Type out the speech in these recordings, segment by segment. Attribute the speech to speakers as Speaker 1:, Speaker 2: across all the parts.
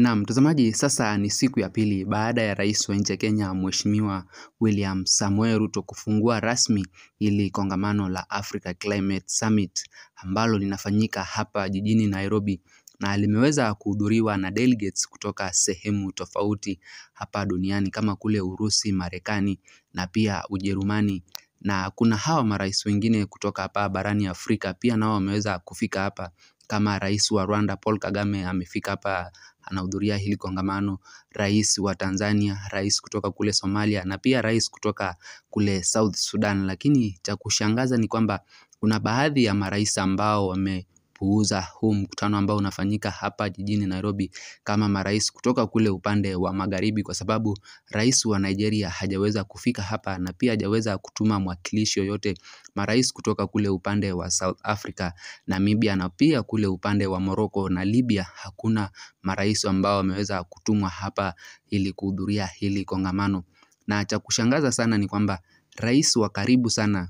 Speaker 1: Na mtazamaji, sasa ni siku ya pili baada ya rais wa nchi ya Kenya Mheshimiwa William Samoei Ruto kufungua rasmi ili kongamano la Africa Climate Summit ambalo linafanyika hapa jijini Nairobi na limeweza kuhudhuriwa na delegates kutoka sehemu tofauti hapa duniani kama kule Urusi, Marekani na pia Ujerumani na kuna hawa marais wengine kutoka hapa barani Afrika pia nao wameweza kufika hapa kama rais wa Rwanda Paul Kagame amefika hapa anahudhuria hili kongamano, rais wa Tanzania, rais kutoka kule Somalia na pia rais kutoka kule South Sudan. Lakini cha kushangaza ni kwamba kuna baadhi ya marais ambao wame kupuuza huu mkutano ambao unafanyika hapa jijini Nairobi kama marais kutoka kule upande wa magharibi, kwa sababu rais wa Nigeria hajaweza kufika hapa na pia hajaweza kutuma mwakilishi yoyote. Marais kutoka kule upande wa South Africa, Namibia na pia kule upande wa Morocco na Libya, hakuna marais ambao wameweza kutumwa hapa ili kuhudhuria hili kongamano. Na cha kushangaza sana ni kwamba rais wa karibu sana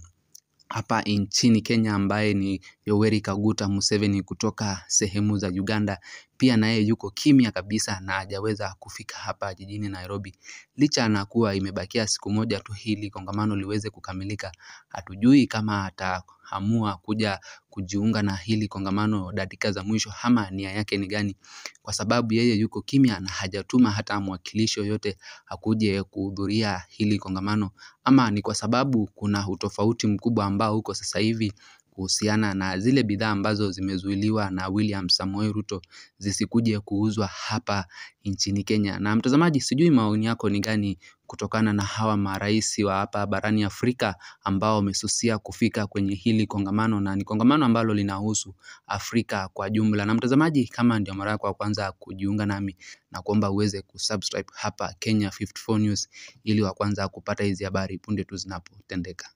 Speaker 1: hapa nchini Kenya ambaye ni Yoweri Kaguta Museveni kutoka sehemu za Uganda. Pia naye yuko kimya kabisa na hajaweza kufika hapa jijini Nairobi, licha na kuwa imebakia siku moja tu hili kongamano liweze kukamilika. Hatujui kama ata ameamua kuja kujiunga na hili kongamano dakika za mwisho ama nia yake ni gani, kwa sababu yeye yuko kimya na hajatuma hata mwakilishi yoyote akuje kuhudhuria hili kongamano, ama ni kwa sababu kuna utofauti mkubwa ambao uko sasa hivi kuhusiana na zile bidhaa ambazo zimezuiliwa na William Samoei Ruto zisikuje kuuzwa hapa nchini Kenya. Na mtazamaji, sijui maoni yako ni gani kutokana na hawa marais wa hapa barani Afrika ambao wamesusia kufika kwenye hili kongamano, na ni kongamano ambalo linahusu Afrika kwa jumla. Na mtazamaji, kama ndio mara yako ya kwanza kujiunga nami, na kuomba uweze kusubscribe hapa Kenya 54 News ili wa kwanza kupata hizi habari punde tu zinapotendeka.